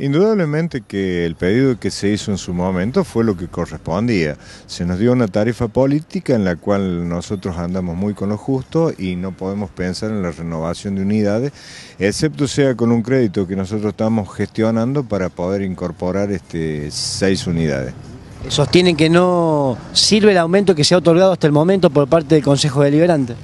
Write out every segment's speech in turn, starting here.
Indudablemente que el pedido que se hizo en su momento fue lo que correspondía. Se nos dio una tarifa política en la cual nosotros andamos muy con lo justo y no podemos pensar en la renovación de unidades, excepto sea con un crédito que nosotros estamos gestionando para poder incorporar este, seis unidades. Sostienen que no sirve el aumento que se ha otorgado hasta el momento por parte del Consejo Deliberante.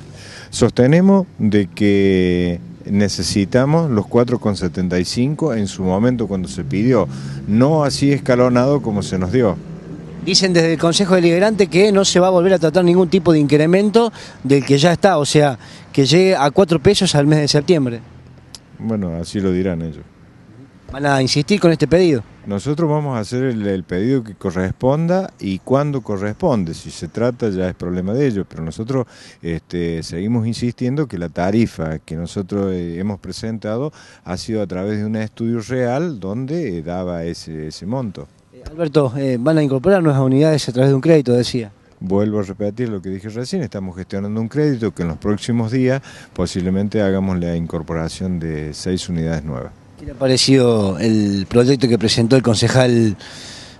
Sostenemos de que necesitamos los 4,75 en su momento cuando se pidió, no así escalonado como se nos dio. Dicen desde el Consejo Deliberante que no se va a volver a tratar ningún tipo de incremento del que ya está, o sea, que llegue a 4 pesos al mes de septiembre. Bueno, así lo dirán ellos. ¿Van a insistir con este pedido? Nosotros vamos a hacer el, pedido que corresponda y cuando corresponde. Si se trata ya es problema de ellos, pero nosotros este, seguimos insistiendo que la tarifa que nosotros eh, hemos presentado ha sido a través de un estudio real donde eh, daba ese, ese monto. Eh, Alberto, van a incorporar nuevas unidades a través de un crédito, decía. Vuelvo a repetir lo que dije recién, estamos gestionando un crédito que en los próximos días posiblemente hagamos la incorporación de seis unidades nuevas. ¿Qué le ha parecido el proyecto que presentó el concejal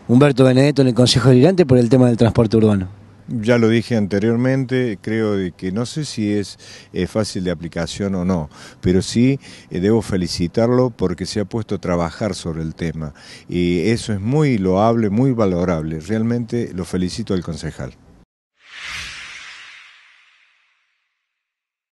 Humberto Benedetto en el Consejo Delirante por el tema del transporte urbano? Ya lo dije anteriormente, creo que no sé si es eh, fácil de aplicación o no, pero sí eh, debo felicitarlo porque se ha puesto a trabajar sobre el tema y eso es muy loable, muy valorable. Realmente lo felicito al concejal.